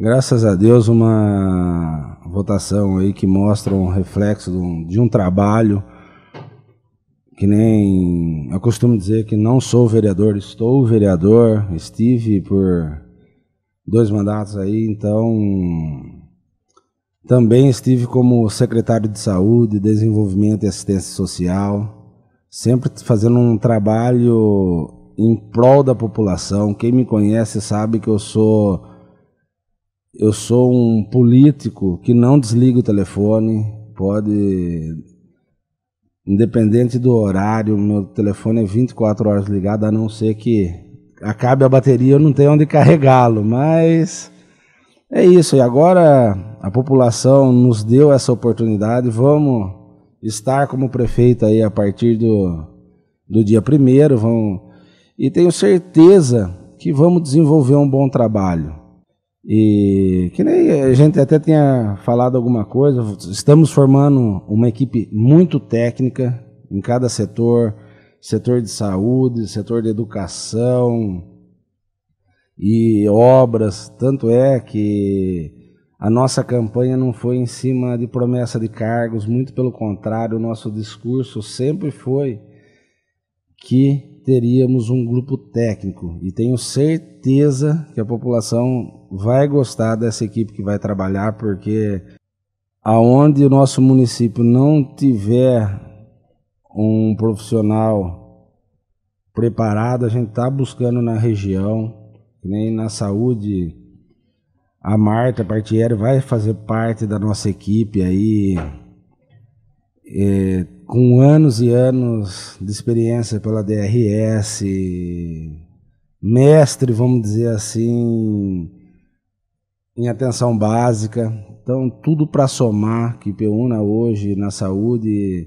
graças a Deus, uma votação aí que mostra um reflexo de um, de um trabalho que nem eu costumo dizer que não sou vereador, estou vereador, estive por dois mandatos aí, então também estive como secretário de saúde, desenvolvimento e assistência social, sempre fazendo um trabalho em prol da população. Quem me conhece sabe que eu sou eu sou um político que não desliga o telefone, pode. Independente do horário, meu telefone é 24 horas ligado, a não ser que acabe a bateria, eu não tenho onde carregá-lo, mas é isso. E agora a população nos deu essa oportunidade, vamos estar como prefeito aí a partir do, do dia primeiro, vamos, e tenho certeza que vamos desenvolver um bom trabalho. E que nem a gente até tinha falado alguma coisa, estamos formando uma equipe muito técnica em cada setor, setor de saúde, setor de educação e obras, tanto é que a nossa campanha não foi em cima de promessa de cargos, muito pelo contrário, o nosso discurso sempre foi que teríamos um grupo técnico e tenho certeza que a população vai gostar dessa equipe que vai trabalhar porque aonde o nosso município não tiver um profissional preparado, a gente está buscando na região, nem na saúde. A Marta Partieri vai fazer parte da nossa equipe aí é, com anos e anos de experiência pela DRS, mestre, vamos dizer assim, em atenção básica. Então, tudo para somar que Peúna hoje na saúde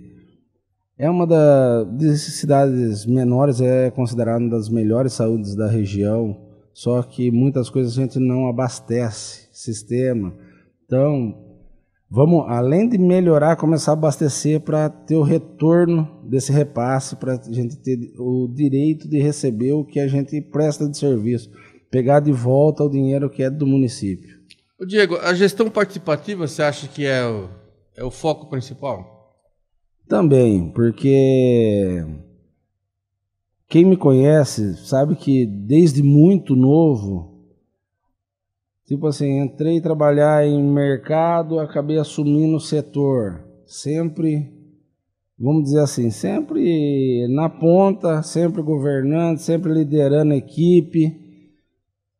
é uma das cidades menores, é considerada uma das melhores saúdes da região, só que muitas coisas a gente não abastece sistema. Então, Vamos, além de melhorar, começar a abastecer para ter o retorno desse repasse, para a gente ter o direito de receber o que a gente presta de serviço, pegar de volta o dinheiro que é do município. Ô Diego, a gestão participativa você acha que é o, é o foco principal? Também, porque quem me conhece sabe que desde muito novo Tipo assim, entrei trabalhar em mercado, acabei assumindo o setor. Sempre, vamos dizer assim, sempre na ponta, sempre governando, sempre liderando a equipe.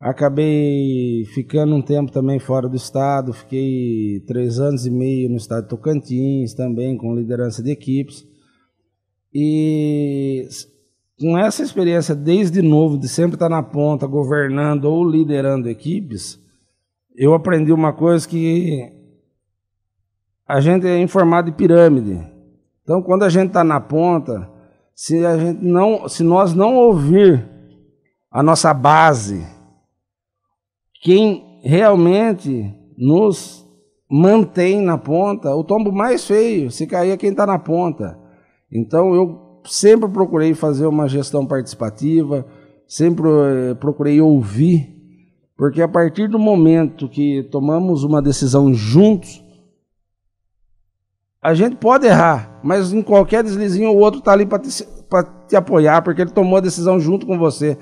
Acabei ficando um tempo também fora do estado, fiquei três anos e meio no estado de Tocantins também, com liderança de equipes. E com essa experiência desde novo, de sempre estar na ponta, governando ou liderando equipes, eu aprendi uma coisa que a gente é informado de pirâmide. Então, quando a gente está na ponta, se a gente não, se nós não ouvir a nossa base, quem realmente nos mantém na ponta, o tombo mais feio, se cair é quem está na ponta. Então, eu sempre procurei fazer uma gestão participativa, sempre eh, procurei ouvir porque a partir do momento que tomamos uma decisão juntos, a gente pode errar, mas em qualquer deslizinho o outro está ali para te, te apoiar, porque ele tomou a decisão junto com você.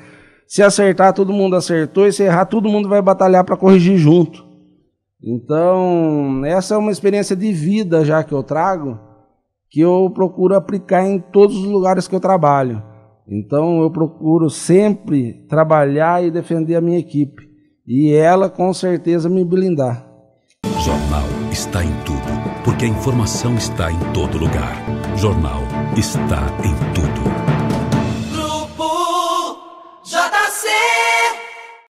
Se acertar, todo mundo acertou, e se errar, todo mundo vai batalhar para corrigir junto. Então, essa é uma experiência de vida já que eu trago, que eu procuro aplicar em todos os lugares que eu trabalho. Então, eu procuro sempre trabalhar e defender a minha equipe e ela com certeza me blindar. O jornal está em tudo, porque a informação está em todo lugar. O jornal está em tudo.